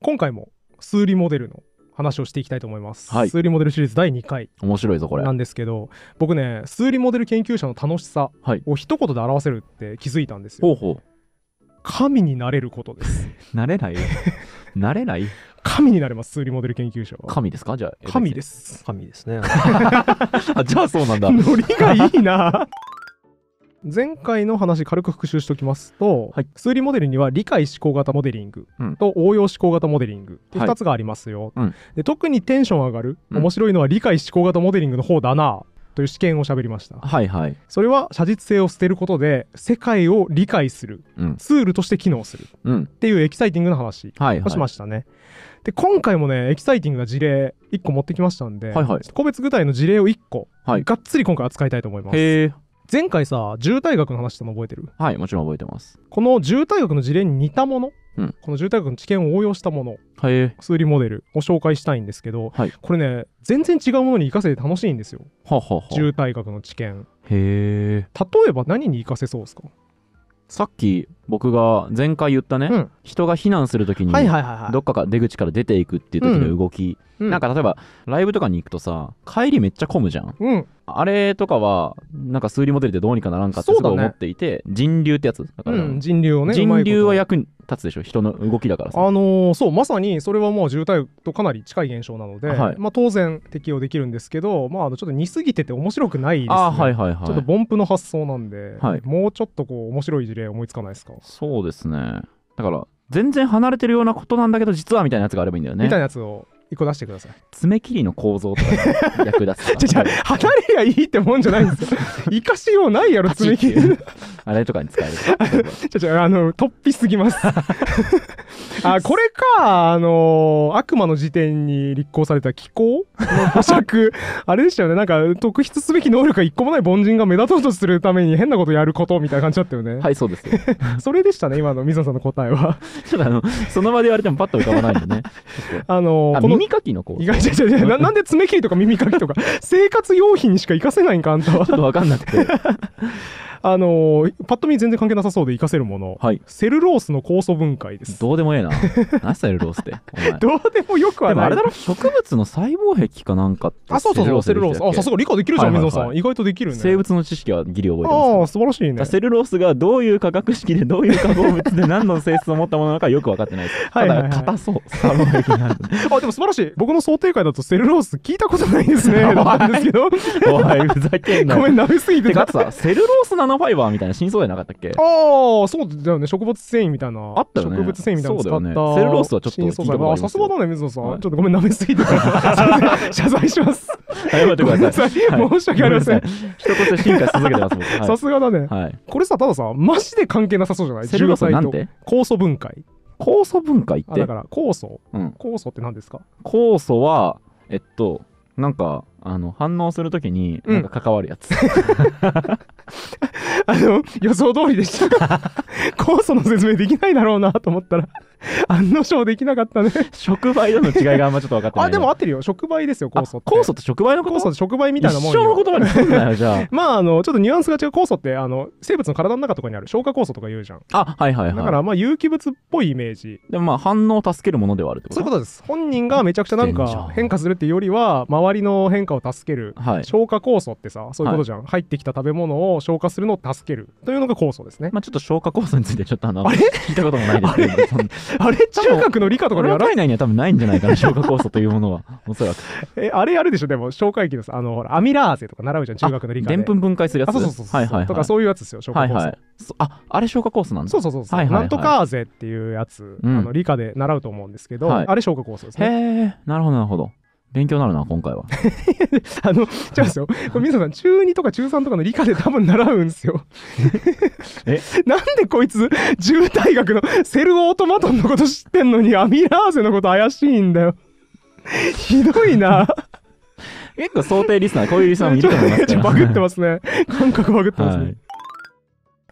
今回も数理モデルの話をしていきたいと思います、はい、数理モデルシリーズ第2回面白いぞこれなんですけど僕ね数理モデル研究者の楽しさを一言で表せるって気づいたんですよ、はい、ほうほう神になれることです なれないよ なれない神になれます数理モデル研究者は神ですかじゃあ神です神ですね あじゃあそうなんだノリがいいな前回の話軽く復習しておきますと、はい、数理モデルには理解思考型モデリングと応用思考型モデリングって2つがありますよ、はい、で特にテンション上がる、面白いのは理解思考型モデリングの方だなという試験を喋りました、はいはい、それは写実性を捨てることで世界を理解する、ツールとして機能する、うん、っていうエキサイティングな話をしましたね、はいはい、で今回もねエキサイティングな事例1個持ってきましたんで、はいはい、個別具体の事例を1個、はい、がっつり今回扱いたいと思います。前回さ渋滞学の話しても覚えてるはいもちろん覚えてますこの渋滞学の事例に似たもの、うん、この渋滞学の知見を応用したもの、はい、数理モデルを紹介したいんですけど、はい、これね全然違うものに生かせて楽しいんですよ、はは渋滞学の知見へえ例えば何に生かせそうですかさっき僕が前回言ったね、うん、人が避難するときにどっかか出口から出ていくっていう時の動き、うん、なんか例えばライブとかに行くとさ帰りめっちゃ混むじゃん、うん、あれとかはなんか数理モデルでどうにかならんかってすごい思っていて、ね、人流ってやつだから、うん、人流をね人流は役に立つでしょ人の動きだからさあのー、そうまさにそれはもう渋滞とかなり近い現象なので、はい、まあ、当然適用できるんですけど、まあ、ちょっと似すぎてて面白くないですね、はいはいはい、ちょっと凡夫の発想なんで、はい、もうちょっとこう面白い事例思いつかないですかそうですねだから全然離れてるようなことなんだけど実はみたいなやつがあればいいんだよねみたいなやつを一個出してください爪切りの構造とか役立つじゃじゃ離れりいいってもんじゃないんですよ 生かしようないやろ爪切りあれとかに使えるじゃじゃあの突飛すぎます あこれかあの悪魔の辞典に立候された気候の保釈 あれでしたよねなんか特筆すべき能力が一個もない凡人が目立とうとするために変なことやることみたいな感じだったよねはいそうですそれでしたね今の水野さんの答えはちょっとあのその場で言われてもパッと浮かばないんでねあのこの耳かきのこ意外と、ゃじゃななんで爪切りとか耳かきとか 生活用品にしか活かせないんかあんたは。ちょっと分かんなくて。あのー、パッと見全然関係なさそうで活かせるもの、はい、セルロースの酵素分解ですどうでもええな 何セルロースってどうでもよくはないあれだろ植物の細胞壁かなんかあそうそうそうセルロースあさすが理解できるじゃん、はいはい、水野さん意外とできるね生物の知識はギリ覚えてます、ね、ああ素晴らしいねセルロースがどういう化学式でどういう化合物で何の性質を持ったものなのかよく分かってないです はい、ただ硬そう細胞壁なんであでも素晴らしい僕の想定外だとセルロース聞いたことないですね なんですけどおいふざけんなごめん舐めすぎてかつさセルロースなんナファイバーみたいな真相じゃなかったっけああ、そうだよね。植物繊維みたいな。あったよね。植物繊維みたいな使った。ね、セルロースはちょっと聞いたことあさすがだね、水野さん、はい。ちょっとごめん、舐めすぎて謝罪します。謝ってください。申し訳ありません。人として進化し続けてます。さすがだね、はい。これさ、たださ、マジで関係なさそうじゃないセルロースなんて酵素分解。酵素分解ってだから酵素、うん、酵素って何ですか酵素はえっとなんかあの反応するときになんか関わるやつ、うん、あの予想通りでした酵素 の説明できないだろうなと思ったら 案の定できなかったね。触媒との違いがあんまちょっと分かってない。あ、でも合ってるよ。触媒ですよ、酵素って。酵素って触媒のこと酵素って触媒みたいなもん一生の言葉にじゃあ。まあ、あの、ちょっとニュアンスが違う酵素って、あの、生物の体の中とかにある消化酵素とか言うじゃん。あ、はいはいはい。だから、まあ、有機物っぽいイメージ。でもまあ、反応を助けるものではあるってことそういうことです。本人がめちゃくちゃなんか変化するっていうよりは、周りの変化を助ける。はい、消化酵素ってさ、そういうことじゃん。はい、入ってきた食べ物を消化するのを助ける。というのが酵素ですね。まあ、ちょっと消化酵素についてちょっとあの、あ聞いたこともないですけど、あれ中学の理科とかでやらないには多分ないんじゃないかな、消化酵素というものは、おそらく。え、あれやるでしょ、でも、消化液のさ、あの、ほら、アミラーゼとか習うじゃん、中学の理科で。でんぷん分解するやつ。そうそうそうはいはい、はい、とかそういうやつですよ、消化酵素。はいはい、あ、あれ消化酵素なんだ。そうそうそうそう、はいはいはい。なんとかーゼっていうやつ、うん、あの理科で習うと思うんですけど、はい、あれ消化酵素ですね。へえ、なるほど、なるほど。勉強なるな、今回は。あの、違うんですよ。これ、水野さん、中2とか中3とかの理科で多分習うんですよ。え なんでこいつ、渋大学のセルオートマトンのこと知ってんのに、アミラーゼのこと怪しいんだよ。ひどいな。結構想定リスナー、こういうリスナーもいると思いますバグってますね。感覚バグってますね。はい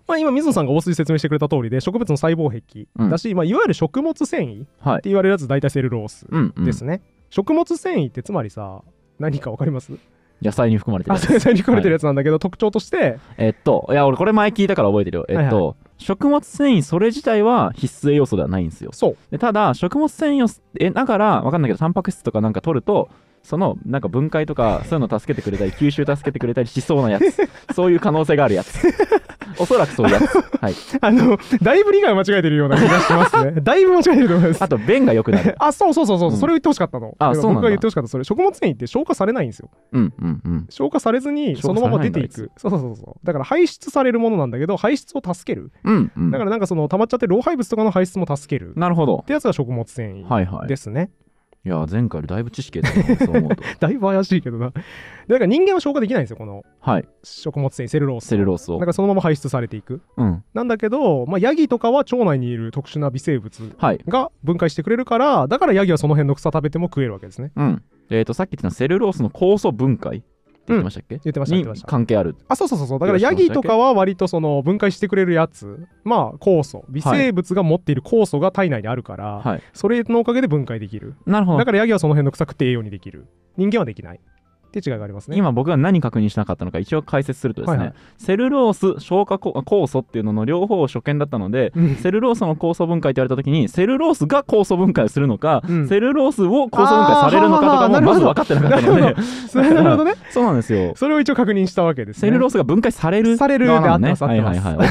まあ、今水野さんが大筋説明してくれた通りで植物の細胞壁だし、うん、まあ、いわゆる食物繊維って言われるやつ大体セルロースですね、うんうん食物繊維ってつまりさ何かわかります野菜に含まれてる野菜に含まれてるやつなんだけど、はい、特徴としてえっといや俺これ前聞いたから覚えてるよえっと、はいはい、食物繊維それ自体は必須栄養素ではないんですよそうただ食物繊維をえながら分かんないけどタンパク質とかなんか取るとそのなんか分解とかそういうの助けてくれたり吸収助けてくれたりしそうなやつ そういう可能性があるやつおそらくそういうやつ。はい。あの、だいぶ理解を間違えてるような気がしますね。だいぶ間違えてると思います。あと、便が良くなる。あ、そうそうそうそう、うんそれを言ってほしかったの。あそうなん僕が言ってほしかった、それ。食物繊維って消化されないんですよ。うんうんうん。消化されずに、そのまま出ていく。そうそうそうそう。だから排出されるものなんだけど、排出を助ける。うん、うん。だからなんかその、溜まっちゃって老廃物とかの排出も助ける。っなるほど。てやつが食物繊維はいはい。ですね。いや、前回だいぶ知識ったな、だいぶ怪しいけどな。だから人間は消化できないんですよ、このはい。食物繊維、セルロース。セルロースをだか。らそのまま排出されていく。うん。なんだけど、まあ、ヤギとかは腸内にいる特殊な微生物が分解してくれるから、だからヤギはその辺の草食べても食えるわけですね。うん。えと、さっき言ってたセルロースの酵素分解言ってましたっけ、うん、言ってました関係あるあそうそうそうだからヤギとかは割とその分解してくれるやつまあ酵素微生物が持っている酵素が体内にあるから、はい、それのおかげで分解できるなるほどだからヤギはその辺の草食って栄養にできる人間はできないって違いがありますね今僕が何確認しなかったのか一応解説するとですね、はいはい、セルロース消化酵素っていうのの両方を初見だったので、うん、セルロースの酵素分解って言われた時にセルロースが酵素分解するのか、うん、セルロースを酵素分解されるのかとかもまず分かってなかったのでなるほどね そうなんですよそれを一応確認したわけです、ね、セルロースが分解されるされるであってます、はいはいは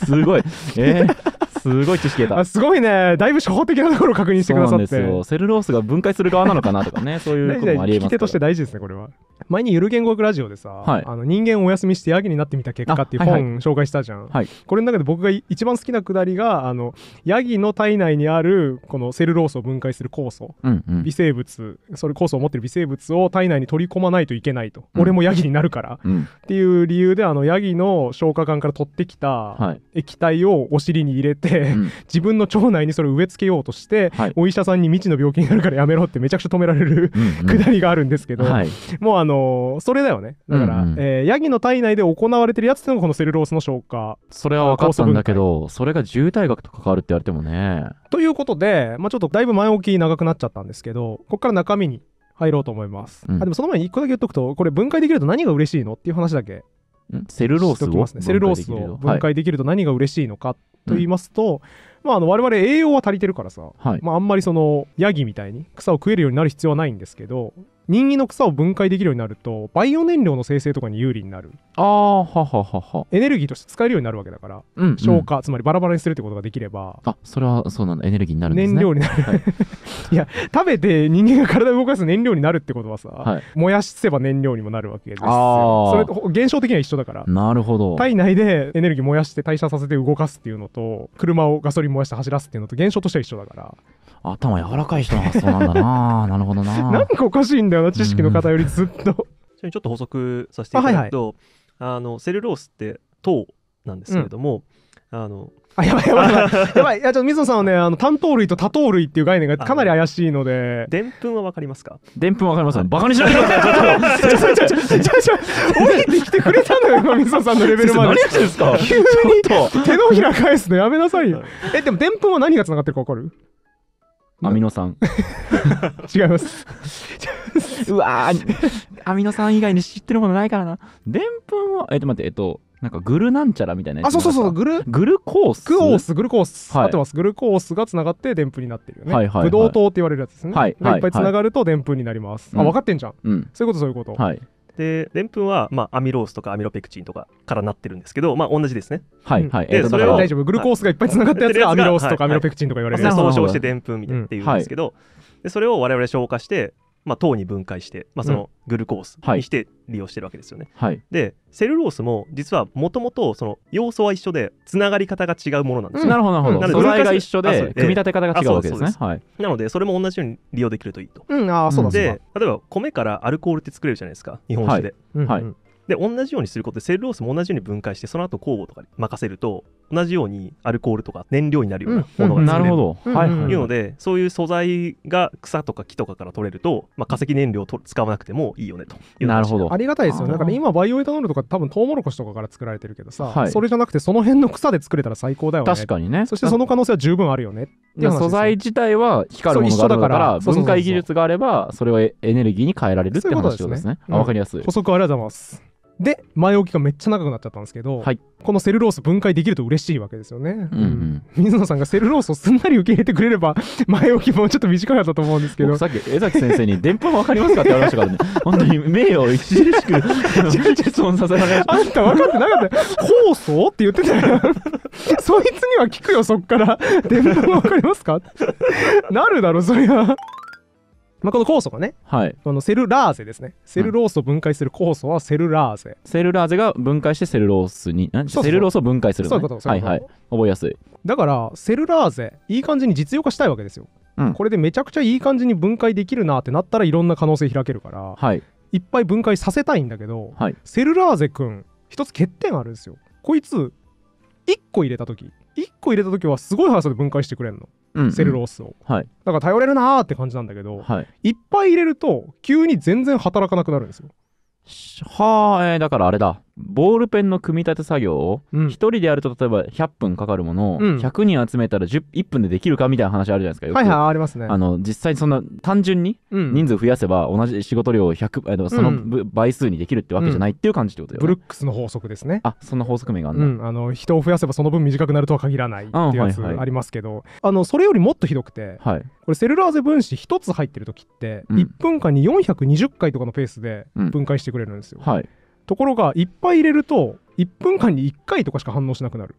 い、すごいえーすごい知識得たあすごいねだいぶ初歩的なところを確認してくださってセルロースが分解する側なのかなとかねそういうこともありえます聞き手として大事ですねこれは前にゆる言語学ラジオでさ、はい、あの人間お休みしてヤギになってみた結果っていう本紹介したじゃん、はいはい、これの中で僕が一番好きなくだりがあのヤギの体内にあるこのセルロースを分解する酵素、うんうん、微生物それ酵素を持ってる微生物を体内に取り込まないといけないと、うん、俺もヤギになるから、うん、っていう理由であのヤギの消化管から取ってきた液体をお尻に入れて、自分の腸内にそれを植え付けようとして、お医者さんに未知の病気になるからやめろってめちゃくちゃ止められるくだりがあるんですけど、もうあのそれだよねだから、うんうん、えー、ヤギの体内で行われてるやつってのがこのセルロースの消化それは分かったんだけどそれが渋滞学と関わるって言われてもねということで、まあ、ちょっとだいぶ前置き長くなっちゃったんですけどこっから中身に入ろうと思います、うん、あでもその前に1個だけ言っとくとこれ分解できると何が嬉しいのっていう話だけセルロースを、ね、セルロースを分解できると何が嬉しいのかと言いますと、はい、まあ、あの我々栄養は足りてるからさ、はい、まあ、あんまりそのヤギみたいに草を食えるようになる必要はないんですけど人間の草を分解できるようになるとバイオ燃料の生成とかに有利になるあははははエネルギーとして使えるようになるわけだから、うんうん、消化つまりバラバラにするってことができればあそれはそうなんだエネルギーになるんです、ね、燃料になる、はい、いや食べて人間が体を動かす燃料になるってことはさ、はい、燃やせば燃料にもなるわけですよそれと現象的には一緒だからなるほど体内でエネルギー燃やして代謝させて動かすっていうのと車をガソリン燃やして走らすっていうのと現象としては一緒だから頭柔らかい人の発想なんだな なるほどな何んかおかしいんだよの知識のよりずっと、ちょっと補足させていただくとあ、はいはい、あのセルロースって糖なんですけれども、うん、あのあやばいやばいやばい やばいいやちょっと水野さんはねあの単糖類と多糖類っていう概念がかなり怪しいのででんぷんはわかりますかでんぷんわかります、ん。バカにしないでください ちょっとちょちょちょちょ降りてきてくれたのよ今水野さんのレベルまで何やってんすか急に手のひら返すのやめなさいよえでもでんぷんは何がつながってるかわかるアミノ酸 違います うわアミノ酸以外に知ってるものないからなでんぷんはえっと待ってえっとなんかグルなんちゃらみたいなあそうそうそうグルグルコースグオースグルコース、はい、合ってますグルコースがつながってでんぷんになってるよね、はいはいはい、ブドウ糖って言われるやつですね、はい、はい、いっぱいつながるとでんぷんになります、はい、あ分かってんじゃん、うん、そういうことそういうことはいででんぷんは、まあ、アミロースとかアミロペクチンとかからなってるんですけど、まあ、同じですねはいはいで、えそれは大丈夫グルコースがいっぱいつながったやつがアミロースとかアミロペクチンとか言われる、はいはい、総称してでんぷんみたいなっていうんですけど、でそれを我々消化してまあ、糖に分解して、まあ、そのグルコースにして利用してるわけですよね。はい、でセルロースも実はもともとその要素は一緒でつながり方が違うものなんですよ、ね、なるほどなるほど。素材が一緒で組み立て方が違うわけですね。はい、なのでそれも同じように利用できるといいと。うん、あそうなんで例えば米からアルコールって作れるじゃないですか日本酒で。はい、うん、はいで同じようにすることでセルロースも同じように分解してその後酵母とかに任せると同じようにアルコールとか燃料になるようなものが作れる、うんうん、なるほど、はい、いうのでそういう素材が草とか木とかから取れると、まあ、化石燃料を使わなくてもいいよねとなるほどありがたいですよねだから今バイオエタノールとか多分トウモロコシとかから作られてるけどさ、はい、それじゃなくてその辺の草で作れたら最高だよね確かにねそしてその可能性は十分あるよね素材自体は光るものがあるから分解技術があればそれはエネルギーに変えられるって話ですねわ、ねうん、かりやすい補足ありがとうございますで前置きがめっちゃ長くなっちゃったんですけど、はい、このセルロース分解できると嬉しいわけですよね、うん、水野さんがセルロースをすんなり受け入れてくれれば 前置きもちょっと短かったと思うんですけどさっき江崎先生に「電波分かりますか?」って言われましたからね本当に名誉を著しく質問させられましたあんた分かってなかった放送って言ってたよ そいつには聞くよそっから「電波分かりますか? 」なるだろそりゃ。まあ、この酵素がね、はい、このセルラーゼですねセルロースを分解する酵素はセルラーゼ、うん、セルラーゼが分解してセルロースにセルロースを分解する、ね、そういうことはいはい覚えやすいだからセルラーゼいい感じに実用化したいわけですよ、うん、これでめちゃくちゃいい感じに分解できるなってなったらいろんな可能性開けるから、はい、いっぱい分解させたいんだけど、はい、セルラーゼくん一つ欠点あるんですよこいつ1個入れた時1個入れた時はすごい速さで分解してくれんの、うんうん、セルロースを、はい、だから頼れるなーって感じなんだけど、はい、いっぱい入れると急に全然働かなくなるんですよはあ、えー、だからあれだボールペンの組み立て作業を1人でやると例えば100分かかるものを100人集めたら1分でできるかみたいな話あるじゃないですかはいはい、ありますねあの実際にそんな単純に人数増やせば同じ仕事量を100その倍数にできるってわけじゃないっていう感じってことよ、ねうんブルックスの法則ですねあそんな法則名がある、うんあの人を増やせばその分短くなるとは限らないっていうやつありますけど、はいはい、あのそれよりもっとひどくて、はい、これセルラーゼ分子1つ入ってる時って1分間に420回とかのペースで分解してくれるんですよ、はいところがいっぱい入れると1分間に1回とかしか反応しなくなる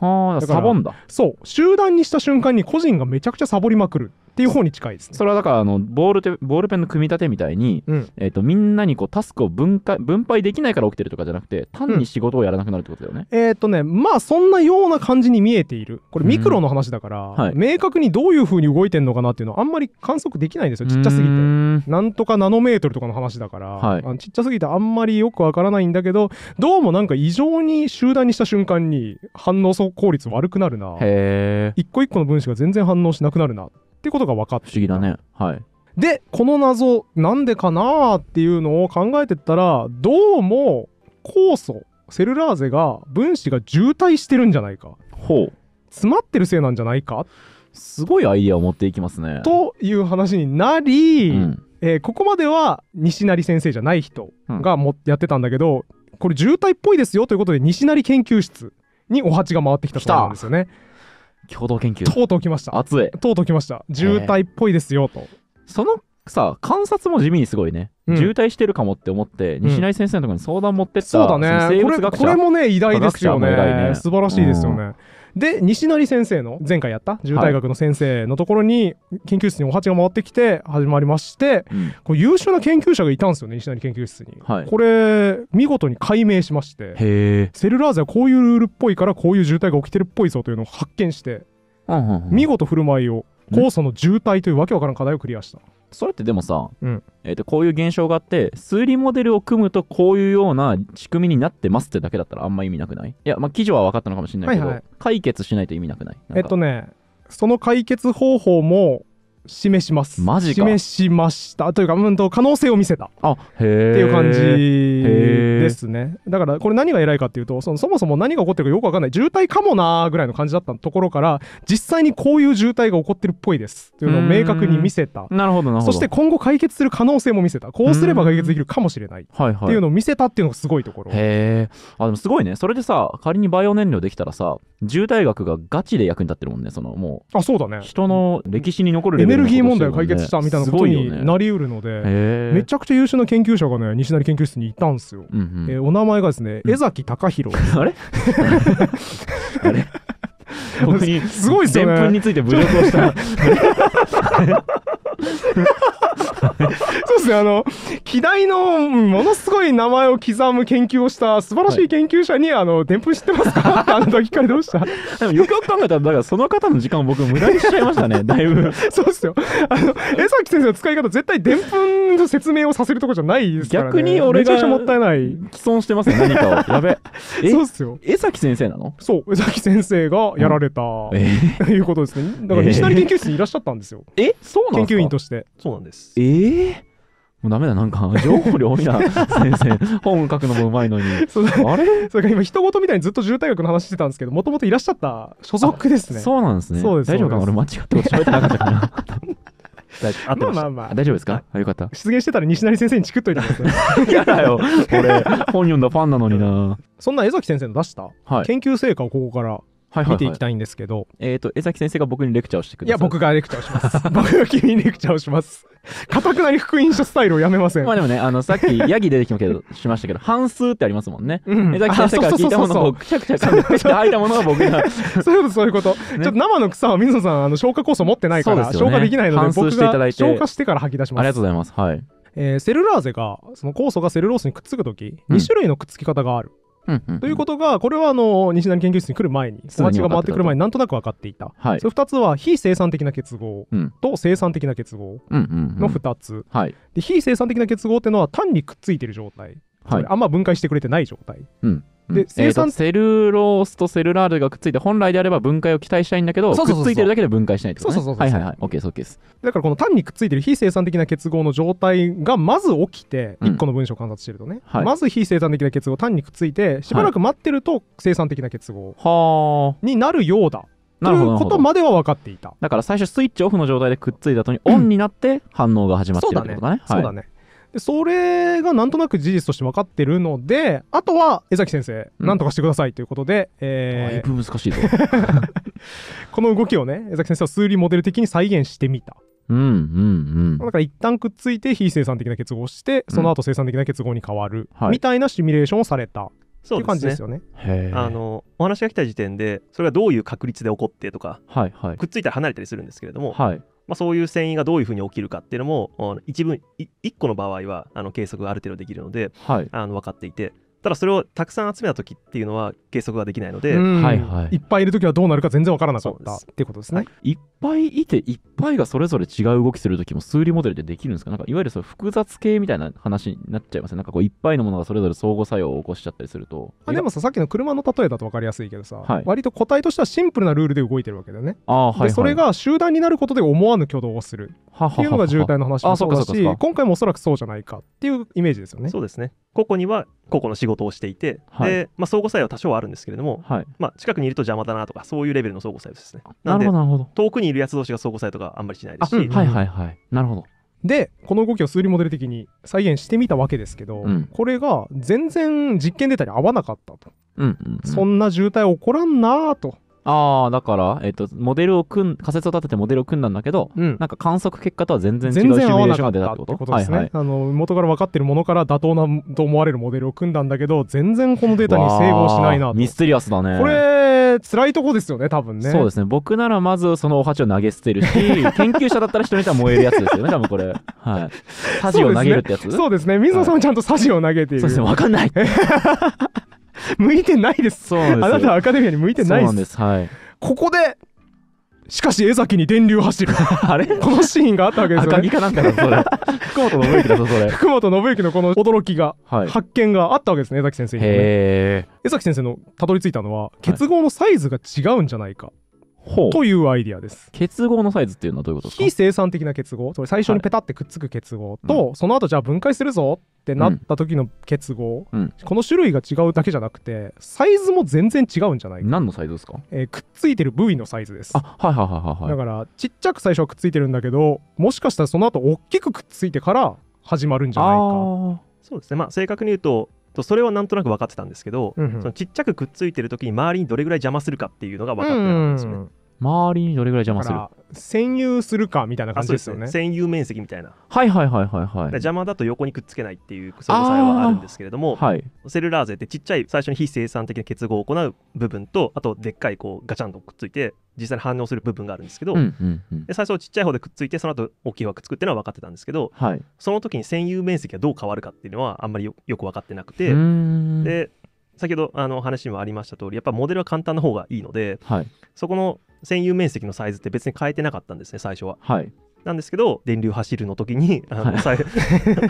はあサボんだそう集団にした瞬間に個人がめちゃくちゃサボりまくるっていう方に近いですね。それはだからあのボールてボールペンの組み立てみたいに、うん、えーと、みんなにこうタスクを分解分配できないから起きてるとかじゃなくて単に仕事をやらなくなるってことだよね。うん、えっ、ー、とねまあそんなような感じに見えているこれミクロの話だから、うんはい、明確にどういうふうに動いてるのかなっていうのはあんまり観測できないんですよちっちゃすぎて。なんとかナノメートルとかの話だから、はい、あのちっちゃすぎてあんまりよくわからないんだけどどうもなんか異常に集団にした瞬間に反応効率悪くなるな一個一個の分子が全然反応しなくなるなってことが分かって不思議だねはいでこの謎なんでかなーっていうのを考えてったらどうも酵素セルラーゼが分子が渋滞してるんじゃないかほう詰まってるせいなんじゃないかすごいアイディアを持っていきますねという話になり、うんえー、ここまでは西成先生じゃない人がも、やってたんだけどこれ渋滞っぽいですよということで西成研究室にお鉢が回ってきたそうなんですよね。共同研究とうとう来ました熱いとうとう来ました渋滞っぽいですよとそのさ観察も地味にすごいね、うん、渋滞してるかもって思って、西成先生のところに相談持ってった、そうだねこれもね偉大ですよねね素晴らしいですよね、で西成先生の前回やった獣大学の先生のところに研究室にお鉢が回ってきて始まりまして、こう優秀な研究者がいたんですよね西成研究室に、はい、これ見事に解明しましてセルラーゼはこういうルールっぽいからこういう渋滞が起きてるっぽいぞというのを発見して、見事振る舞いを酵素の渋滞というわけわからん課題をクリアした。それってでもさ、うん、えー、とこういう現象があって数理モデルを組むとこういうような仕組みになってますってだけだったらあんま意味なくないいや、まあ、記事は分かったのかもしれないけど、はいはい、解決しないと意味なくないえっとねその解決方法も示しますマジか示しましたというか、うん、と可能性を見せたあへっていう感じですねだからこれ何が偉いかっていうとそのそもそも何が起こってるかよく分かんない渋滞かもなーぐらいの感じだったところから実際にこういう渋滞が起こってるっぽいですっていうのを明確に見せたなるほどなるほどそして今後解決する可能性も見せたこうすれば解決できるかもしれないっていうのを見せたっていうのがすごいところへえでもすごいねそれでさ仮にバイオ燃料できたらさ渋滞学がガチで役に立ってるもんねそのもうあそうだね人の歴史に残るレベルルギー問題を解決したみたいなことになりうるので、ね、めちゃくちゃ優秀な研究者がね西成研究室にいたんですよ、うんうん、えー、お名前がですね江崎隆弘、あれ あれ僕に すごいですよね。について侮辱をした。そうですねあの機代のものすごい名前を刻む研究をした素晴らしい研究者に「はい、あのでんぷん知ってますか?」あの時からどうしたでもよくよく考えたらだからその方の時間を僕無駄にしちゃいましたね だいぶそうですよあの江崎先生の使い方絶対でんぷんの説明をさせるとこじゃないですから、ね、逆に俺がもったいない既存してますね何かをやべ そうですよ江崎先生なのそう江崎先生がやられた、うん、えいうことですねだから西成研究室にいらっしゃったんですよえそうなん研究員としてそうなんですええーもうダメだ、なんか、情報量多いな、先生。本書くのもうまいのに。そあれそれから今、人事みたいにずっと渋滞学の話してたんですけど、もともといらっしゃった所属ですね。そうなんですね。そうです大丈夫かな俺、間違ってこと喋ってなかったかな。あまあまあまあ。大丈夫ですかあよかった。出現してたら西成先生にチクっといた やだよ。俺、本読んだファンなのにな。そんな江崎先生の出した、はい、研究成果をここから見ていきたいんですけど、はいはいはい、えっ、ー、と江崎先生が僕にレクチャーをしてくださいいや僕がレクチャーをします 僕が君にレクチャーをしますかたくなに福音書スタイルをやめませんまあでもねあのさっき ヤギ出てきまけどしましたけど半数ってありますもんね、うん、江崎先生が聞いたものをくちゃくちゃ噛んで吐いたものが僕がそういうことそういうこと、ね、ちょっと生の草は水野さんあの消化酵素持ってないから、ね、消化できないので僕が消化してから吐き出しますありがとうございますはいえー、セルラーゼがその酵素がセルロースにくっつく時、うん、2種類のくっつき方があるということがこれはあの西成研究室に来る前に砂地が回ってくる前になんとなく分かっていた、はい、それ2つは非生産的な結合と生産的な結合の2つ、で非生産的な結合っていうのは単にくっついてる状態、はい、あんま分解してくれてない状態、うん、で、生産、えー、セルロースとセルラールがくっついて本来であれば分解を期待したいんだけどくっついてるだけで分解しないとか、ね、そうそうそうはいはいはい OK そうですだからこの単にくっついてる非生産的な結合の状態がまず起きて1個の文章を観察してるとね、うん、まず非生産的な結合単にくっついてしばらく待ってると生産的な結合になるようだ、はいということまでは分かっていただから最初スイッチオフの状態でくっついた後にオンになって反応が始まってるってことね、そうだね、はい、そうだねそれがなんとなく事実として分かってるので、あとは江崎先生、うん、なんとかしてくださいということで、えー、だいぶ難しいぞ。この動きをね、江崎先生は数理モデル的に再現してみた。うんうんうん、だから一旦くっついて非生産的な結合をしてその後生産的な結合に変わる、みたいなシミュレーションをされた、はいそうですね。すよねあのお話が来た時点でそれがどういう確率で起こってとか、はいはい、くっついたり離れたりするんですけれども、はい、まあ、そういう遷移がどういうふうに起きるかっていうのも一部1個の場合はあの計測がある程度できるので、はい、あの分かっていてただそれをたくさん集めた時っていうのは計測ができないので、はいはい、いっぱいいる時はどうなるか全然わからなかったっていうことですね、はい、いっぱいいていっぱいがそれぞれ違う動きする時も数理モデルでできるんですかなんかいわゆるその複雑系みたいな話になっちゃいますねなんかこういっぱいのものがそれぞれ相互作用を起こしちゃったりするとあでもささっきの車の例えだと分かりやすいけどさ、はい、割と個体としてはシンプルなルールで動いてるわけだよねあ、はい、はい、それが集団になることで思わぬ挙動をするっていうのが渋滞の話もそうだし今回もおそらくそうじゃないかっていうイメージですよね。そうですね個々には個々の仕事をしていて、はい、でまあ、相互作用は多少はあるんですけれども、はい、まあ、近くにいると邪魔だなとかそういうレベルの相互作用ですね。なるほど遠くにいるやつ同士が相互作用とかあんまりしないですし。はいはいはい、なるほどでこの動きを数理モデル的に再現してみたわけですけど、うん、これが全然実験データに合わなかったと、うんうんうん、そんな渋滞起こらんなとああ、だから、えっ、ー、と、モデルを組ん、仮説を立ててモデルを組んだんだけど、うん、なんか観測結果とは全然違うシミュレーションが出たってことですね。はいはい、あの元から分かってるものから妥当なと思われるモデルを組んだんだけど、全然このデータに整合しないなミステリアスだね。これ、辛いとこですよね、多分ね。そうですね。僕ならまずそのお鉢を投げ捨てるし、研究者だったら人によっては燃えるやつですよね、多分これ。はい。サジを投げるってやつそうですね。水野さんちゃんとサジを投げている。そうですね、わ、かんない。向いてないですそうなんですあなたはアカデミアに向いてないですそうなんですはいここでしかし江崎に電流走る あれこのシーンがあったわけですよね赤木かなんかだそれ 福本信之だぞそれ福本信之のこの驚きが、はい、発見があったわけですね江崎先生に、ね、江崎先生のたどり着いたのは結合のサイズが違うんじゃないか、というアイディアです。結合のサイズっていうのはどういうことですか非生産的な結合、それ最初にペタってくっつく結合と、はいその後じゃあ分解するぞってなった時の結合、うん、この種類が違うだけじゃなくて、サイズも全然違うんじゃない何のサイズですか、えー、くっついてる部位のサイズです。あはいはいはいはい。だから、ちっちゃく最初はくっついてるんだけど、もしかしたらその後大きくくっついてから始まるんじゃないか。そうですね、まあ、正確に言うとそれはなんとなく分かってたんですけど、うんうん、そのちっちゃくくっついてる時に周りにどれぐらい邪魔するかっていうのが分かってたんですよね。うんうん、周りにどれぐらい邪魔する占有するかみたいな感じですよね占有、面積みたいなはいはいはいはいはい邪魔だと横にくっつけないっていうその差はあるんですけれども、はい、セルラーゼってちっちゃい最初に非生産的な結合を行う部分とあとでっかいこうガチャンとくっついて実際に反応する部分があるんですけど、うんうんうん、で最初ちっちゃい方でくっついてその後大きい枠作ってのは分かってたんですけど、はい、その時に占有面積がどう変わるかっていうのはあんまりよく分かってなくてで先ほどあの話にもありました通りやっぱモデルは簡単な方がいいので、はい、そこの占有面積のサイズって別に変えてなかったんですね最初は。はいなんですけど電流走るの時にあの、はい、あ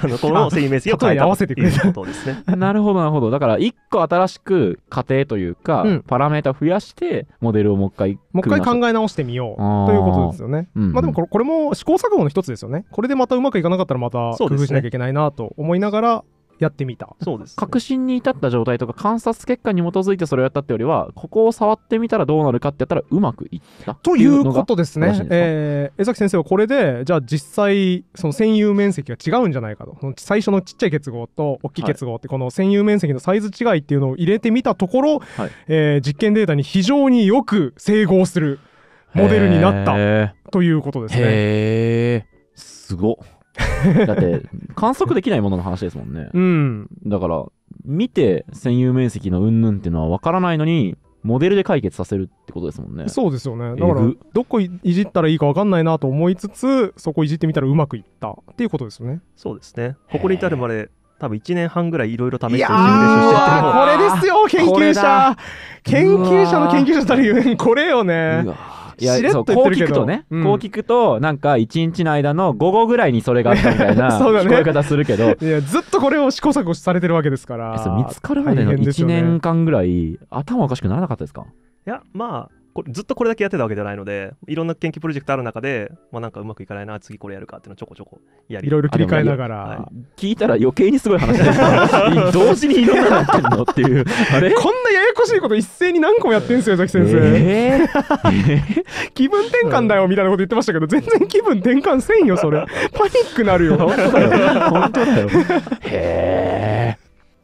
のこの生命線を変えた合わせてくれたことですね。なるほどなるほどだから1個新しく仮定というか、うん、パラメータ増やしてモデルをもう一回もう一回考え直してみようということですよね。うんうん、まあでもこれこれも試行錯誤の一つですよね。これでまたうまくいかなかったらまた工夫しなきゃいけないなと思いながら、やってみたそうです、ね、確信に至った状態とか観察結果に基づいてそれをやったってよりはここを触ってみたらどうなるかってやったらうまくいったということですねえー、江崎先生はこれでじゃあ実際その占有面積が違うんじゃないかと最初のちっちゃい結合と大きい結合って、この占有面積のサイズ違いっていうのを入れてみたところ、はい、えー、実験データに非常によく整合するモデルになったということですね。すごっだって 観測できないものの話ですもんね。うん、だから見て占有面積の云々っていうのは分からないのにモデルで解決させるってことですもんね。そうですよね。だからどこいじったらいいか分かんないなと思いつつそこいじってみたらうまくいったっていうことですよね。そうですね。ここに至るまで多分1年半ぐらいいろいろ試してるこれですよ研究者研究者の研究者たるゆえんこれよね。うわこう聞くとね、うん、こう聞くと、なんか一日の間の午後ぐらいにそれがあったみたいな 聞こえ方するけど、ね、いや、ずっとこれを試行錯誤されてるわけですから。見つかるまでの1年間ぐらい、ね、頭おかしくならなかったですかいや、まあ、これずっとこれだけやってたわけじゃないのでいろんな研究プロジェクトある中で、まあ、なんかうまくいかないな次これやるかっていうのをちょこちょこやりいろいろ切り替えながら、はい、聞いたら余計にすごい話だ同時にいろんなのやってんのっていうあれこんなややこしいこと一斉に何個もやってんすよ崎先生、えー、気分転換だよみたいなこと言ってましたけど全然気分転換せんよそれパニックなるよ 本当だよへえ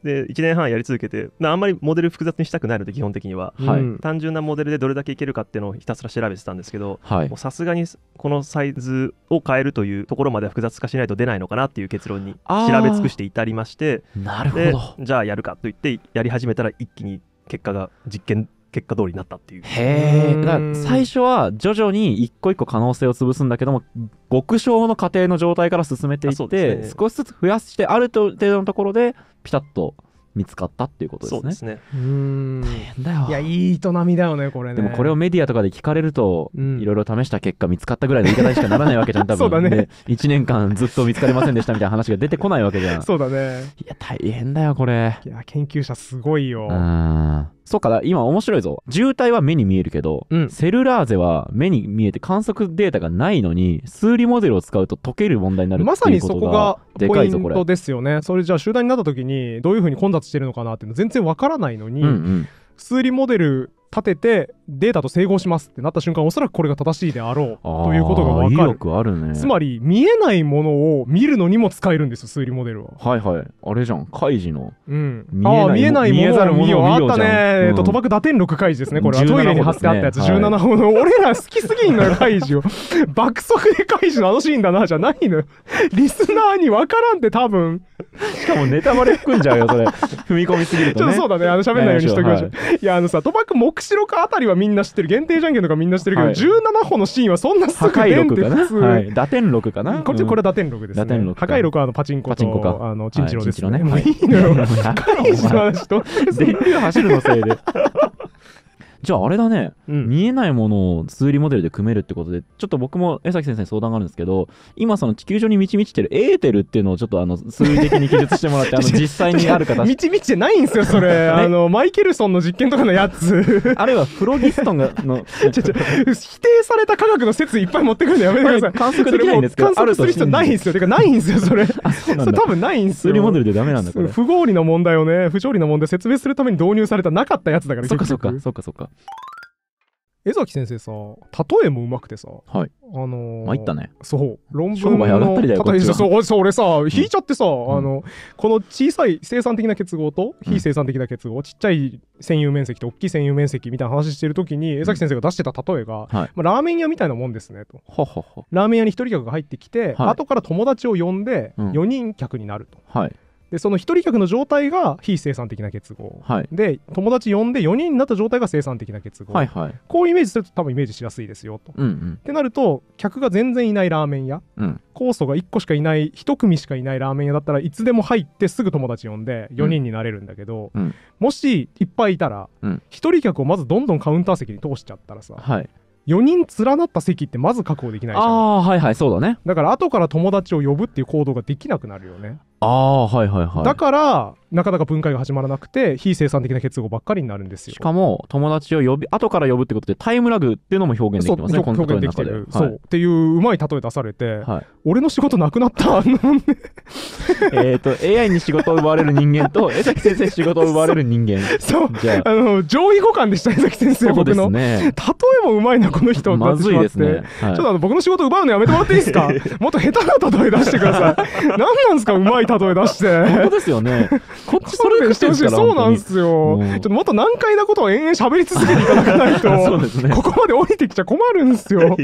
で1年半やり続けてあんまりモデル複雑にしたくないので基本的には、はい、単純なモデルでどれだけいけるかっていうのをひたすら調べてたんですけどさすがにこのサイズを変えるというところまでは複雑化しないと出ないのかなっていう結論に調べ尽くして至りましてなるほどじゃあやるかと言ってやり始めたら一気に結果が実験結果通りになったっていう。へえ。だから最初は徐々に一個一個可能性を潰すんだけども、極小の過程の状態から進めていって、ね、少しずつ増やして、ある程度のところでピタッと見つかったっていうことですね。そうですね。うん。大変だよ。いや、いい営みだよね、これね。でもこれをメディアとかで聞かれると、いろいろ試した結果見つかったぐらいの言い方にしかならないわけじゃん、多分。そうだね。1年間ずっと見つかりませんでしたみたいな話が出てこないわけじゃん。そうだね。いや、大変だよ、これ。いや、研究者すごいよ。うん。そうか今面白いぞ渋滞は目に見えるけど、うん、セルラーゼは目に見えて観測データがないのに数理モデルを使うと解ける問題になるまさにそこがでかいぞこれポイントですよねそれじゃあ集団になった時にどういうふうに混雑してるのかなっていうの全然わからないのに、うんうん、数理モデル立ててデータと整合しますってなった瞬間おそらくこれが正しいであろうということが分かるある、ね、つまり見えないものを見るのにも使えるんです数推理モデルははいはいあれじゃん開示の、うん、見えあ見えないものを見ようあったね、えっと、賭博打点6開示ですねこれは、トイレに貼ってあったやつ17本の、はい、俺ら好きすぎんのよ開示を爆速で開示のあのシーンだなじゃないのよ リスナーに分からんって多分しかもネタバレ含んじゃうよそれ 踏み込みすぎると、ね、ちょっとそうだねあの喋んないようにしときましょう、はい、いやあのさ賭博目白かあたりはみんな知ってる限定じゃんけんとかみんな知ってるけど、はい、17歩のシーンはそんなすぐ出んって普通、はい、打点6かなこっちこれ打点6ですね、ねうん、破壊6はあのパチンコとンあのチンチロですね、はい、もういいのよ破壊の話と走るのせいでじゃああれだね、うん、見えないものを数理モデルで組めるってことで、ちょっと僕も江崎先生に相談があるんですけど、今その地球上に満ち満ちてるエーテルっていうのをちょっとあの数理的に記述してもらって、あの 実際にある方。満ち満ちてないんですよ、それ。ね、あの、マイケルソンの実験とかのやつ。あるいはフロギストンがのちょちょ。否定された科学の説いっぱい持ってくるのやめてください。観測できないんですけど、観測する人ないんですよ。てか、ないんですよ、それ。それ多分ないんですよ。数理モデルでダメなんだ、これ。不合理の問題をね、不条理の問題説明するために導入されたなかったやつだから、そっかそっか、そっかそっか。江崎先生さ例えもうまくてさ、はい、あのー、ったねそう論文の例えそうそう俺さ引いちゃってさ、うん、あのこの小さい生産的な結合と非生産的な結合、うん、ちっちゃい占有面積と大きい占有面積みたいな話してる時に、うん、江崎先生が出してた例えが、まあ、ラーメン屋みたいなもんですねとラーメン屋に一人客が入ってきて、はい、後から友達を呼んで4人客になると、はい、でその一人客の状態が非生産的な結合、はい、で友達呼んで4人になった状態が生産的な結合、はいはい、こうイメージすると多分イメージしやすいですよと。うんうん、ってなると客が全然いないラーメン屋、うん、酵素が1個しかいない1組しかいないラーメン屋だったらいつでも入ってすぐ友達呼んで4人になれるんだけど、うん、もしいっぱいいたら、うん、1人客をまずどんどんカウンター席に通しちゃったらさ、はい4人連なった席ってまず確保できないじゃんああはいはいそうだねだから後から友達を呼ぶっていう行動ができなくなるよねあはいはいはい、だからなかなか分解が始まらなくて非生産的な結合ばっかりになるんですよしかも友達を呼び後から呼ぶってことでタイムラグっていうのも表現できてますね表現できてる、はい、そうっていううまい例え出されて、はい、俺の仕事なくなったあんなもんねえっと AI に仕事を奪われる人間と 江崎先生仕事を奪われる人間そうじゃあの上位互換でした江崎先生、ね、僕の例えもうまいなこの人まずいですね、はい、ちょっとあの僕の仕事奪うのやめてもらっていいですか もっと下手な例え出してください何なんですかうまい例例え出して。本当ですよね。こっちそれしてほしい。そうなんですよ。ちょっともっと難解なことを延々喋り続けていただかないと、ね、ここまで降りてきちゃ困るんですよ。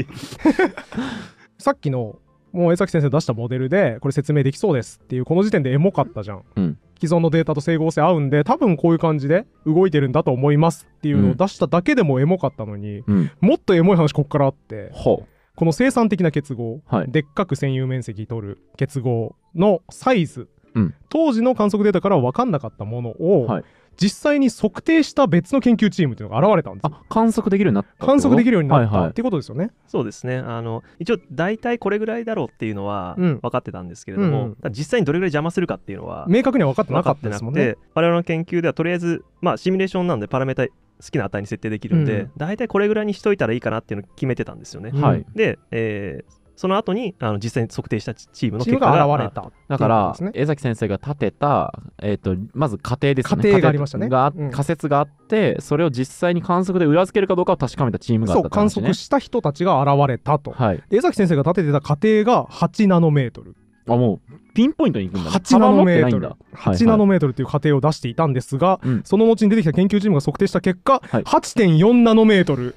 さっきのもう江崎先生出したモデルでこれ説明できそうですっていうこの時点でエモかったじゃん、うん、既存のデータと整合性合うんで多分こういう感じで動いてるんだと思いますっていうのを出しただけでもエモかったのに、うん、もっとエモい話こっからあって、うこの生産的な結合、はい、でっかく占有面積取る結合のサイズ、うん、当時の観測データから分かんなかったものを、はい、実際に測定した別の研究チームっていうのが現れたんですあ観測できるようになった観測できるようになった、っていうことですよねそうですねあの一応大体これぐらいだろうっていうのは分かってたんですけれども、うんうん、実際にどれぐらい邪魔するかっていうのは明確には分かってなかったですもんね我々の研究ではとりあえずまあシミュレーションなんでパラメータ好きな値に設定できるんで、うん、大体これぐらいにしといたらいいかなっていうのを決めてたんですよね。はい、で、えー、その後にあの実際に測定したチームの結果が現れた、ね、だから江崎先生が立てた、えーと、とまず仮定ですね仮定がありましたねが、うん、仮説があってそれを実際に観測で裏付けるかどうかを確かめたチームがあった、ね、そう観測した人たちが現れたと、はい、江崎先生が立ててた仮定が8ナノメートルあもうピンポイントに行くんだ、ね、8ナノメートル8ナノメートルという過程を出していたんですが、はいその後に出てきた研究チームが測定した結果、はい、8.4ナノメートル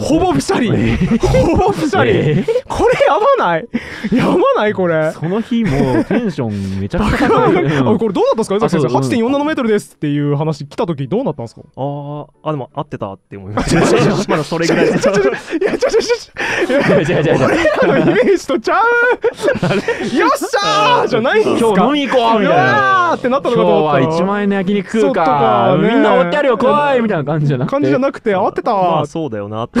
ほぼぴしゃり、えー、ほぼぴしゃり、えー、これやばないやばないこれその日もうテンションめちゃくちゃ高い、これどうなったんですか江崎先生8 4 7ルですっていう話来た時どうなったんですかああでも合ってたって思いました まだそれぐらいいやいやよっしゃじゃない今日ういってなったのかと思った今日は1万円の焼肉食うか、ね、みんなおってやるよ怖いみたいな感じじゃなくて感じじゃなくて合ってたまあそうだよなって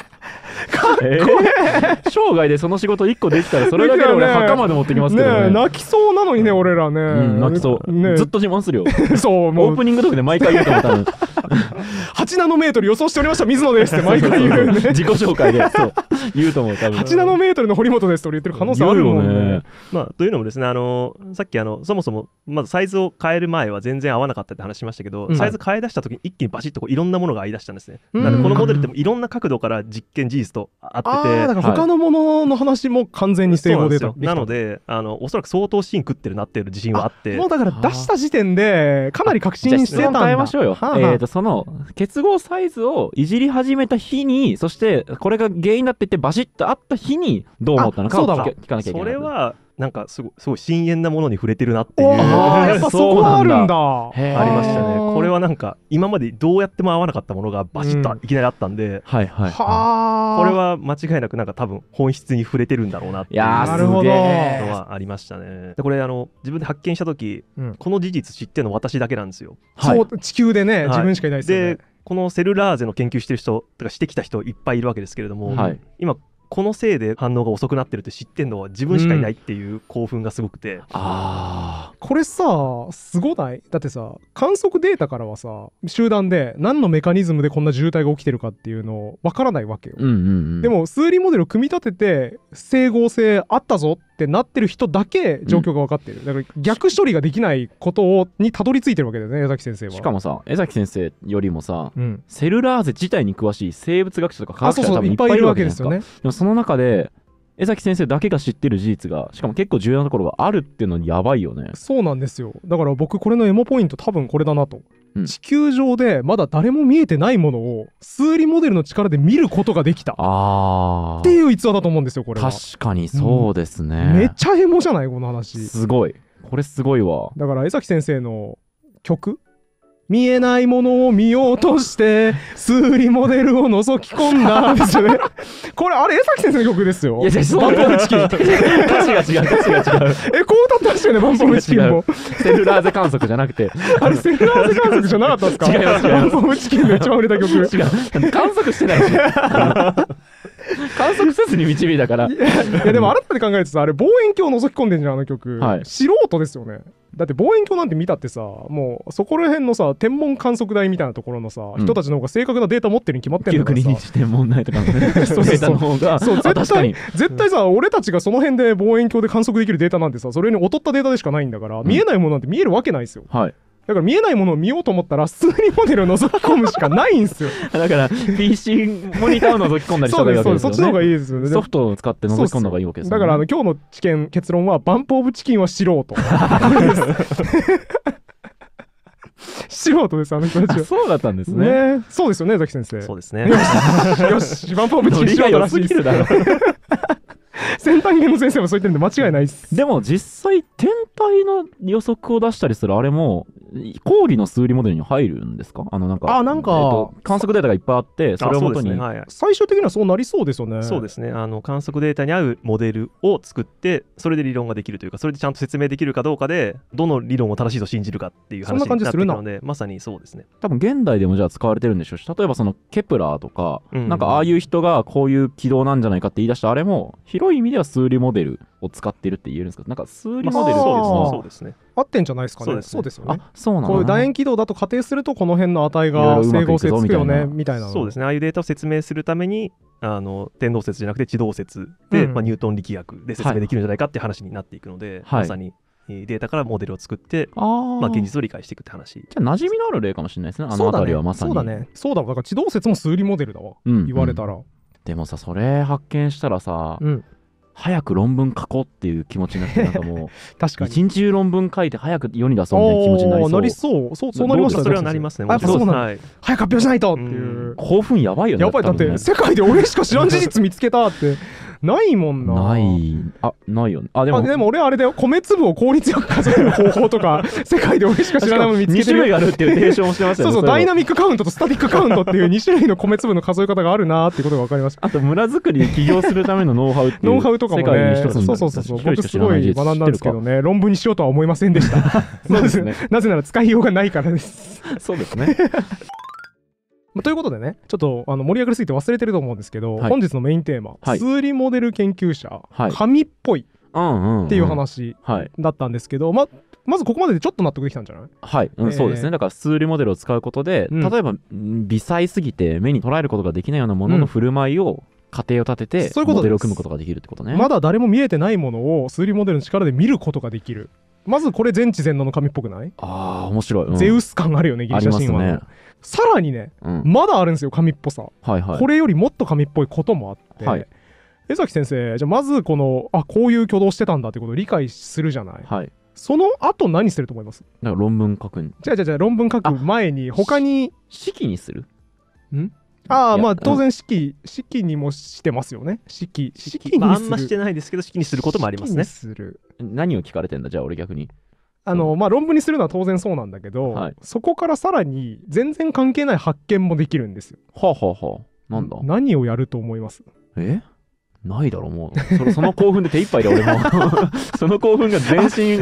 かっこいい、えー、生涯でその仕事1個できたらそれだけで俺墓まで持ってきますけどね、ね、泣きそうなのにね俺らね、うん、泣きそう、ね、ずっと自慢するよそうもうオープニングトークで毎回言うと思ったの8ナノメートル予想しておりました水野ですって毎回言うね自己紹介でそう言うと思う多分8ナノメートルの堀本ですって俺言ってる可能性あるもんね、ね、まあ、というのもですねあのさっきあのそもそもまずサイズを変える前は全然合わなかったって話しましたけど、うん、サイズ変え出した時に一気にバシッとこういろんなものが合い出したんですね、うん、なのでこのモデルっていろんな角度から実験事実スと合っててあだから他のものの話も完全に整合でた、はなのであのおそらく相当シーン食ってるなっていう自信はあってもうだから出した時点でかなり確信してたんだ変えましょうよ、あえとその結合サイズをいじり始めた日にそしてこれが原因だって言ってバシッとあった日にどう思ったのかを聞かなきゃいけないそれはなんかすごすごい深淵なものに触れてるなっていう やっぱそこがあるんだありましたねこれはなんか今までどうやっても合わなかったものがバシッといきなりあったんで、うん、はいはい、はこれは間違いなくなんか多分本質に触れてるんだろうなっていうのはありましたねでこれあの自分で発見した時、うん、この事実知ってるの私だけなんですよ、はい、そう地球でね、はい、自分しかいないですよねこのセルラーゼの研究してる人とかしてきた人いっぱいいるわけですけれども、はい、今このせいで反応が遅くなってるって知ってんのは自分しかいないっていう興奮がすごくて、うん、あこれさすごないだってさ観測データからはさ集団で何のメカニズムでこんな渋滞が起きてるかっていうのわからないわけよ、うんうんうん、でも数理モデルを組み立てて整合性あったぞってなってる人だけ状況が分かってる、うん、だから逆処理ができないことをにたどり着いてるわけだよね江崎先生はしかもさ江崎先生よりもさ、うん、セルラーゼ自体に詳しい生物学者とか科学者とかいっぱいいるわけですよねその中で、江崎先生だけが知ってる事実がしかも結構重要なところがあるっていうのにやばいよねそうなんですよだから僕これのエモポイント多分これだなと、うん、地球上でまだ誰も見えてないものを数理モデルの力で見ることができたあっていう逸話だと思うんですよこれは確かにそうですね、うん、めっちゃエモじゃないこの話すごいこれすごいわだから江崎先生の曲見えないものを見ようとして数理モデルを覗き込んだですねこれあれ江崎先生の曲ですよいやいそうバンポムチキン歌詞が違う歌詞が違うえこう歌ってましたよねバンポムチキンもセルラーゼ観測じゃなくてあれセルラーゼ観測じゃなかったんですか違いますバンポムチキンの一番売れた曲違う観測してないし 観測せずに導いたからいやでも改めて考えるとさあれ望遠鏡を覗き込んでんじゃんあの曲、はい、素人ですよねだって望遠鏡なんて見たってさもうそこら辺のさ天文観測台みたいなところのさ、うん、人たちの方が正確なデータ持ってるに決まってるんだからさ国日天文台とかのねデータの方がそう絶対絶対さ俺たちがその辺で望遠鏡で観測できるデータなんてさそれに劣ったデータでしかないんだから、うん、見えないものなんて見えるわけないですよ、はいだから見えないものを見ようと思ったら普通にモデルを覗き込むしかないんですよ だから PC モニターを覗き込んだりしたらいいわけですよねそっちの方がいいですよねソフトを使って覗き込んだ方がいいわけです、ね、だからあの今日の知見結論はバンプオブチキンは素人素人です、あの人たちは。そうだったんですね。ねそうですよね、崎先生。そうですね。よし、バンプオブチキン素人らしいです。先端系の先生もそう言ってるんで間違いないですでも実際天体の予測を出したりするあれも氷の数理モデルに入るんですかあのなんかあなんか、えっ観測データがいっぱいあってそれをもとに、ねはいはい、最終的にはそうなりそうですよねそうですねあの観測データに合うモデルを作ってそれで理論ができるというかそれでちゃんと説明できるかどうかでどの理論を正しいと信じるかっていう話になってくのでまさにそうですね多分現代でもじゃあ使われてるんでしょうし例えばそのケプラーとか、うんうん、なんかああいう人がこういう軌道なんじゃないかって言い出したあれも広い意味では数理モデルを使ってるって言えるんですかなんか数理モデルってそうですね合ってんじゃないですかねそうですよねこういう楕円軌道だと仮定するとこの辺の値が整合性つくよねみたいなそうですねああいうデータを説明するためにあの天動説じゃなくて地動説で、うん、まあ、ニュートン力学で説明できるんじゃないかっていう話になっていくので、はい、まさにデータからモデルを作って、あ、まあ、現実を理解していくって話じゃあ馴染みのある例かもしれないですねあの辺りはまさにそうだねそうだだから地動説も数理モデルだわ、うん、言われたら、うん、でもさそれ発見したらさ、うん早く論文書こうっていう気持ちになって、なんかもう、確かに。一日中論文書いて、早く世に出そうみたいな気持ちになりそう。なりそう。そう、そうなりましたね。それはなりますね。やっぱそうなん、はい、早く発表しないとっていう。興奮やばいよね。やばい。だって、世界で俺しか知らん事実見つけたって。ないもんなないあないよねあでもでも俺あれだよ米粒を効率よく数える方法とか 世界で俺しか知らないもの見つけて2種類あるっていう提唱をしてましたよねそうそうダイナミックカウントとスタティックカウントっていう2種類の米粒の数え方があるなーっていうことが分かりましたあと村づくり起業するためのノウハウっていうノウハウとかもねそうそうそうそう僕すごい学んだんですけどね論文にしようとは思いませんでした そうですねなぜなら使いようがないからですそうですねということでねちょっとあの盛り上がりすぎて忘れてると思うんですけど、はい、本日のメインテーマ、はい、数理モデル研究者、はい、紙っぽいっていう話だったんですけど、うんうんうん、ままずここまででちょっと納得できたんじゃないはい、えー、そうですねだから数理モデルを使うことで、例えば微細すぎて目に捉えることができないようなものの振る舞いを、家庭を立ててそういうことモデルを組むことができるってことねまだ誰も見えてないものを数理モデルの力で見ることができるまずこれ全知全能の紙っぽくないああ面白い、うん、ゼウス感あるよねギリシャ神話、ね、さらにね、うん、まだあるんですよ紙っぽさ、はいはい、これよりもっと紙っぽいこともあって、はい、江崎先生じゃあまずこのあこういう挙動してたんだってことを理解するじゃない、はい、その後何すると思いますなんか論文書くんじゃじゃじゃ論文書く前に他に式にするんああまあ当然式、式にもしてますよね式式にする、まあ、あんましてないですけど式にすることもありますね何を聞かれてんだじゃあ俺逆にあの、まあ、論文にするのは当然そうなんだけど、はい、そこからさらに全然関係ない発見もできるんですよ。はあ、ははあ、なんだ何をやると思いますえないだろう、もう。そのその興奮で手一杯で俺も。その興奮が全身、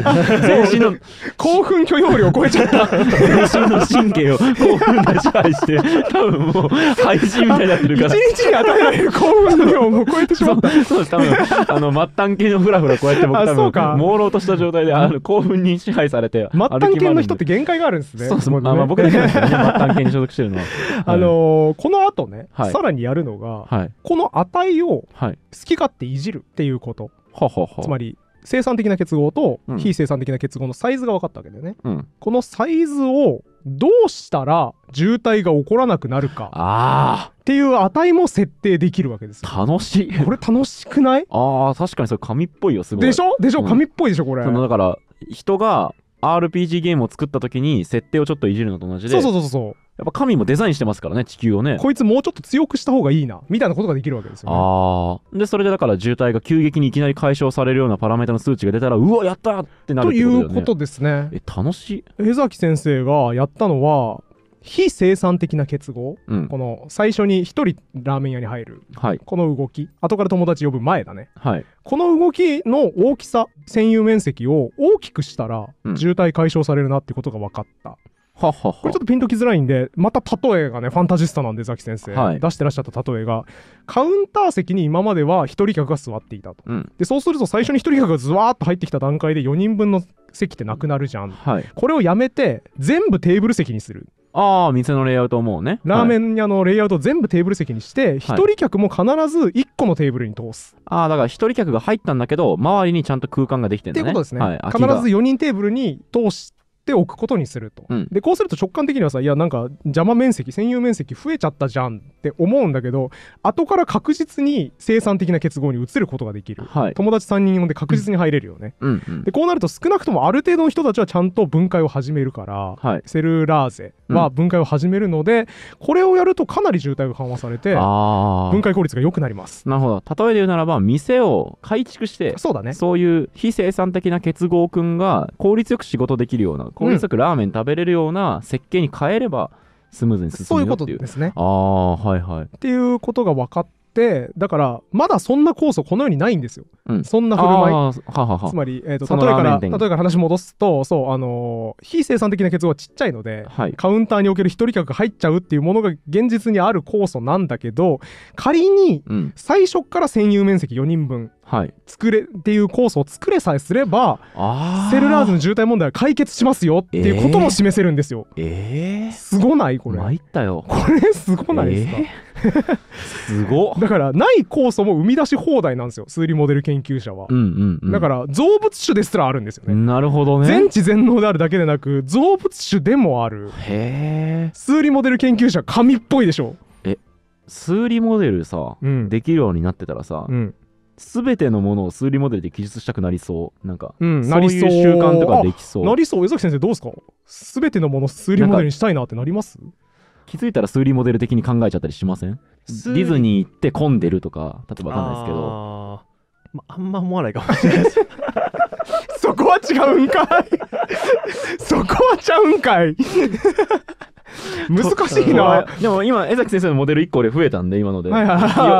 全身の、興奮許容量を超えちゃった。全身の神経を興奮で支配して、多分もう、廃止みたいになってるから。一日に与えられる興奮の量をも超えてしまった。そうです、多分、あの、末端系のフラフラこうやって僕多分、朦朧とした状態で、あの、興奮に支配されて、末端系の人って限界があるんですね。そうです、ね、あ、まあ僕だけですね、末端系に所属してるのは。あのー、この後ね、さらにやるのが、はい、この値を、はいき勝手いじるっていうこと。はははつまり生産的な結合と非生産的な結合のサイズが分かったわけだよね、うん、このサイズをどうしたら渋滞が起こらなくなるかっていう値も設定できるわけです楽しいこれ楽しくないああ、確かにそれ紙っぽいよすごいでしょでしょ、紙っぽいでしょこれだから人が RPG ゲームを作った時に設定をちょっといじるのと同じでそうそうそうそうやっぱ神もデザインしてますからね地球をねこいつもうちょっと強くした方がいいなみたいなことができるわけですよ、ね、ああでそれでだから渋滞が急激にいきなり解消されるようなパラメータの数値が出たらうわやったってなるってこと、ね、ということですねえ楽しい江崎先生がやったのは非生産的な結合、うん、この最初に1人ラーメン屋に入る、はい、この動き後から友達呼ぶ前だね、はい、この動きの大きさ占有面積を大きくしたら、渋滞解消されるなってことが分かった。はははこれちょっとピンときづらいんでまた例えがねファンタジスタなんでザキ先生、はい、出してらっしゃった例えがカウンター席に今までは1人客が座っていたと、うん、でそうすると最初に1人客がズワーッと入ってきた段階で4人分の席ってなくなるじゃん、はい、これをやめて全部テーブル席にするああ店のレイアウトもうねラーメン屋のレイアウト全部テーブル席にして一、はい、人客も必ず1個のテーブルに通す、ああだから一人客が入ったんだけど周りにちゃんと空間ができてるんだ、ね、ってことですね、はい、必ず4人テーブルに通しておくことにすると、うん、でこうすると直感的にはさいやなんか邪魔面積占有面積増えちゃったじゃんって思うんだけど後から確実に生産的な結合に移ることができる、はい、友達3人呼んで確実に入れるよね、うんうんうん、でこうなると少なくともある程度の人たちはちゃんと分解を始めるから、はい、セルラーゼは分解を始めるので、うん、これをやるとかなり渋滞が緩和されて分解効率が良くなりますなるほど例えで言うならば店を改築してそうだねそういう非生産的な結合君が効率よく仕事できるような効率よくラーメン食べれるような設計に変えればスムーズに進むよっていうそういうことですねああはいはいっていうことが分かってだからまだそんな酵素この世にないんですよ、うん、そんな振る舞いはははつまり、えーと、と例えから例えから話戻すとそうあのー、非生産的な結合はちっちゃいので、はい、カウンターにおける一人客が入っちゃうっていうものが現実にある酵素なんだけど仮に最初から占有面積4人分、うんはい、作れっていう酵素を作れさえすればセルラーズの渋滞問題は解決しますよっていうことも示せるんですよ。ええー、すごないこれ。参ったよ。これすごないですか、えー、すご だからない酵素も生み出し放題なんですよ数理モデル研究者は、うんうんうん、だから造物種ですらあるんですよねなるほどね全知全能であるだけでなく造物種でもあるへえ数理モデル研究者神っぽいでしょえ数理モデルさ、うん、できるようになってたらさ、うん、すべてのものを数理モデルで記述したくなりそうなんか、うん、なりそう習慣とかできそうなりそう江崎先生どうですかすべてのもの数理モデルにしたいなってなります気づいたら数理モデル的に考えちゃったりしませんディズニー行って混んでるとか例えばわかんないですけどまあ、あんま思わないかもしれないです そこは違うんかい そこはちゃうんかい 難しいな。でも今、江崎先生のモデル1個で増えたんで、今ので。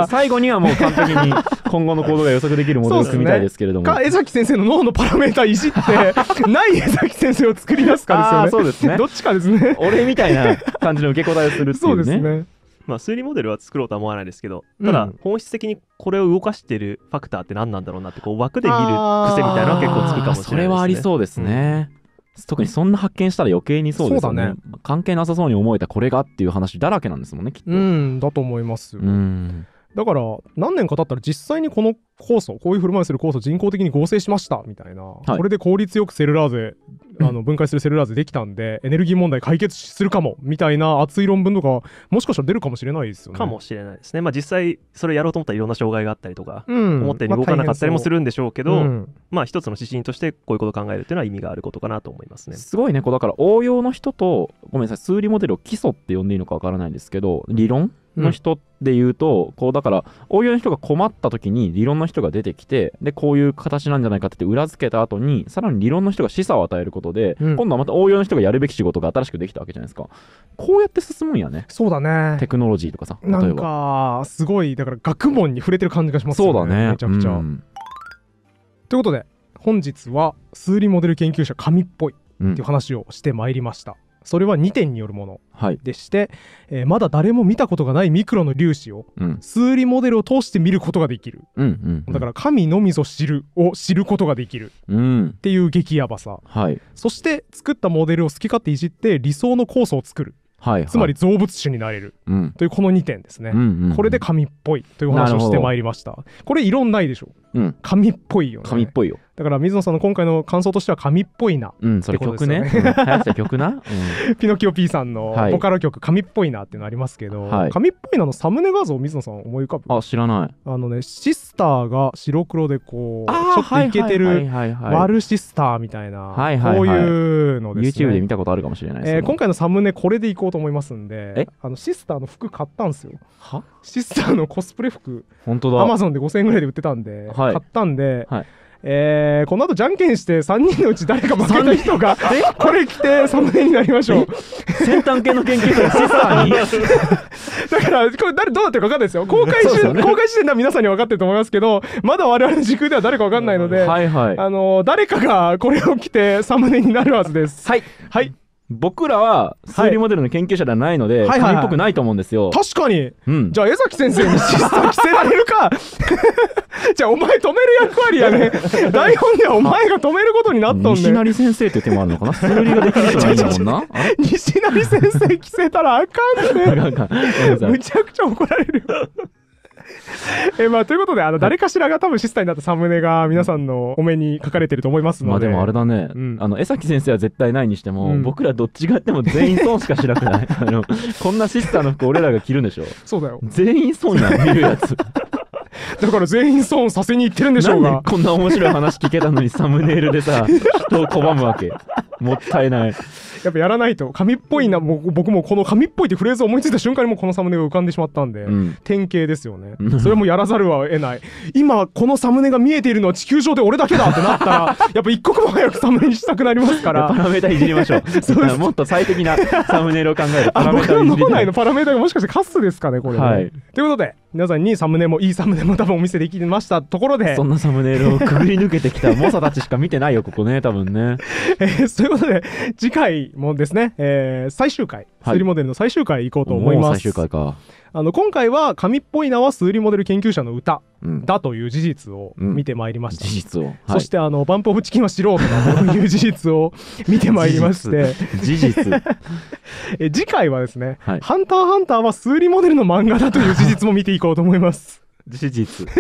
最後にはもう完璧に今後の行動が予測できるモデル組みたいですけれども。ね、江崎先生の脳のパラメータいじって、ない江崎先生を作り出すかですよね。そうですね。どっちかですね。俺みたいな感じの受け答えをするっていうね。そうですね。まあ、推理モデルは作ろうとは思わないですけど、ただ本質的にこれを動かしているファクターって何なんだろうなってこう枠で見る癖みたいなのは結構つくかもしれないですね。それはありそうですね。うん特にそんな発見したら余計にそうですよね、ね、関係なさそうに思えたこれがっていう話だらけなんですもんねきっとうんだと思いますうんだから何年か経ったら実際にこの酵素こういう振る舞いする酵素人工的に合成しましたみたいな、はい、これで効率よくセルラーゼあの分解するセルラーゼできたんでエネルギー問題解決するかもみたいな熱い論文とかもしかしたら出るかもしれないですよね。かもしれないですね。まあ実際それやろうと思ったらいろんな障害があったりとか、うん、思ったように動かなかったりもするんでしょうけど、まあ、うん、まあ一つの指針としてこういうことを考えるっていうのは意味があることかなと思いますね。すごいねこうだから応用の人とごめんなさい数理モデルを基礎って呼んでいいのかわからないんですけど理論の人で言うと、うん、こうだから応用の人が困った時に理論の人が出てきてでこういう形なんじゃないかって裏付けた後にさらに理論の人が示唆を与えることで、うん、今度はまた応用の人がやるべき仕事が新しくできたわけじゃないですかこうやって進むんやねそうだねテクノロジーとかさ例えばなんかすごいだから学問に触れてる感じがしますよねそうだねめちゃくちゃ、うん、ということで本日は数理モデル研究者神っぽいっていう話をしてまいりました、それは2点によるものでして、はい、えー、まだ誰も見たことがないミクロの粒子を、うん、数理モデルを通して見ることができる、うんうんうん、だから神のみぞ知るを知ることができるっていう激ヤバさ、はい、そして作ったモデルを好き勝手いじって理想の酵素を作るはいはい、つまり造物種になれる、うん、というこの2点ですね、うんうんうん、これで神っぽいという話をしてまいりました、これ異論ないでしょうん、神っぽいよね神っぽいよだから水野さんの今回の感想としては神っぽいな、うん、それ曲ね、ね流行った曲な、うん、ピノキオ P さんのボカロ曲「紙神っぽいな」っていうのありますけど、はい、神っぽいなのサムネ画像水野さん思い浮かぶあ知らないあのねシスターが白黒でこうちょっといけてる悪ルシスターみたいな、はいはいこういうのですね YouTube で見たことあるかもしれないです、えー、今回のサムネこれでいこうと思いますんであのシスターの服買ったんですよはシスターのコスプレ服本当だアマゾンで5000円ぐらいで売ってたんで、はい、買ったんで、はいえー、この後じゃんけんして3人のうち誰か負けた人がこれ着てサムネになりましょう先端系の研究者シスターに だからこれ誰どうなってるか分かんないですよ公開公開時点では皆さんに分かってると思いますけどまだ我々の時空では誰か分かんないので、はいはい、あの誰かがこれを着てサムネになるはずですはい、はい僕らは数理モデルの研究者ではないので、はい、紙っぽくないと思うんですよ。確かに、うん、じゃあ江崎先生に質際着せられるか じゃあお前止める役割やね 台本ではお前が止めることになったんで西成先生って手もあるのかな数理ができる人ないんだもんな西成先生着せたらあかんねむちゃくちゃ怒られるえまあ、ということで、あの、誰かしらが多分シスターになったサムネが皆さんのお目に書かれてると思いますので。まあでもあれだね、うん、あの、江崎先生は絶対ないにしても、うん、僕らどっちがやっても全員損しかしなくない あの、こんなシスターの服俺らが着るんでしょそうだよ。全員損なの見るやつ。だから全員損させにいってるんでしょうが。こんな面白い話聞けたのにサムネイルでさ、人を拒むわけ。もったいない。やっぱやらないと紙っぽいなも僕もこの紙っぽいってフレーズを思いついた瞬間にもうこのサムネが浮かんでしまったんで、うん、典型ですよねそれもやらざるは得ない今このサムネが見えているのは地球上で俺だけだってなったら やっぱ一刻も早くサムネにしたくなりますからパラメータいじりましょう そうもっと最適なサムネイルを考える パラメータ僕の脳内のパラメータがもしかしてカスですかねこれ、ね、はい、ということで皆さんにサムネもいいサムネも多分お見せできましたところでそんなサムネイルをくぐり抜けてきた猛者たちしか見てないよここね多分ね、えー、そういうことで次回回もですね、えー、最終回、数理モデルの最終回行こうと思います。あの今回は紙っぽい名は数理モデル研究者の歌だという事実を見てまいりました、うんうん、事実を、はい、そしてあのバンプ・オブ・チキンは素人だという事実を見てまいりまして事実 え次回はですね、はい、ハンター×ハンター」は数理モデルの漫画だという事実も見ていこうと思います 事実。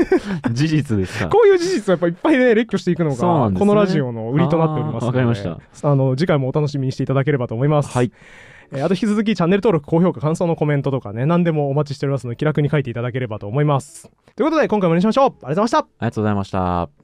事実ですか。こういう事実をやっぱいっぱいね、列挙していくのが、ね、このラジオの売りとなっておりますので、わかりました。あの、次回もお楽しみにしていただければと思います。はい。えー、あと引き続きチャンネル登録、高評価、感想のコメントとかね、何でもお待ちしておりますので、気楽に書いていただければと思います。ということで、今回もお願いしましょう。ありがとうございました。ありがとうございました。